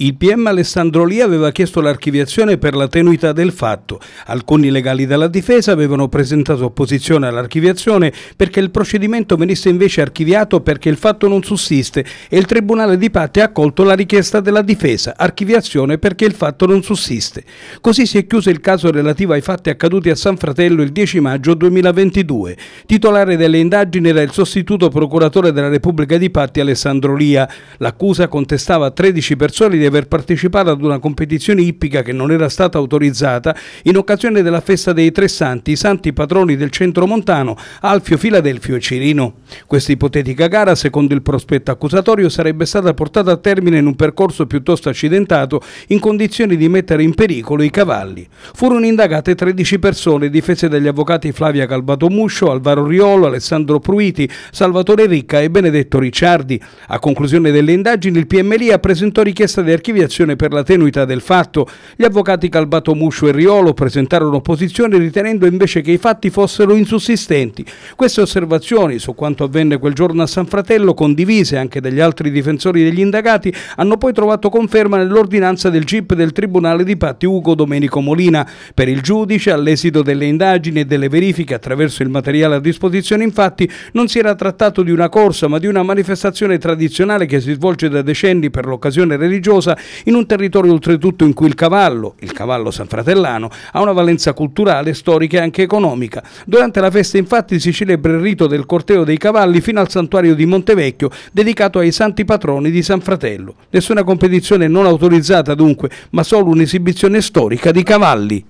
Il PM Alessandro Lì aveva chiesto l'archiviazione per la tenuità del fatto. Alcuni legali della difesa avevano presentato opposizione all'archiviazione perché il procedimento venisse invece archiviato perché il fatto non sussiste e il Tribunale di Patti ha accolto la richiesta della difesa, archiviazione perché il fatto non sussiste. Così si è chiuso il caso relativo ai fatti accaduti a San Fratello il 10 maggio 2022. Titolare delle indagini era il sostituto procuratore della Repubblica di Patti Alessandro Lia. L'accusa contestava 13 persone di aver partecipato ad una competizione ippica che non era stata autorizzata in occasione della festa dei tre santi, i santi patroni del centro montano, Alfio Filadelfio e Cirino. Questa ipotetica gara, secondo il prospetto accusatorio, sarebbe stata portata a termine in un percorso piuttosto accidentato in condizioni di mettere in pericolo i cavalli. Furono indagate 13 persone difese dagli avvocati Flavia Calvatomuscio, Alvaro Riolo, Alessandro Pruiti, Salvatore Ricca e Benedetto Ricciardi. A conclusione delle indagini il PMLI ha presentato richiesta di archiviazione per la tenuità del fatto. Gli avvocati Calvatomuscio e Riolo presentarono opposizione ritenendo invece che i fatti fossero insussistenti. Queste osservazioni su quanto quanto avvenne quel giorno a San Fratello, condivise anche dagli altri difensori degli indagati, hanno poi trovato conferma nell'ordinanza del GIP del Tribunale di Patti Ugo Domenico Molina. Per il giudice, all'esito delle indagini e delle verifiche attraverso il materiale a disposizione, infatti, non si era trattato di una corsa, ma di una manifestazione tradizionale che si svolge da decenni per l'occasione religiosa in un territorio oltretutto in cui il cavallo, il cavallo sanfratellano, ha una valenza culturale, storica e anche economica. Durante la festa infatti si celebra il rito del corteo dei cavalli cavalli fino al santuario di Montevecchio dedicato ai santi patroni di San Fratello. Nessuna competizione non autorizzata dunque, ma solo un'esibizione storica di cavalli.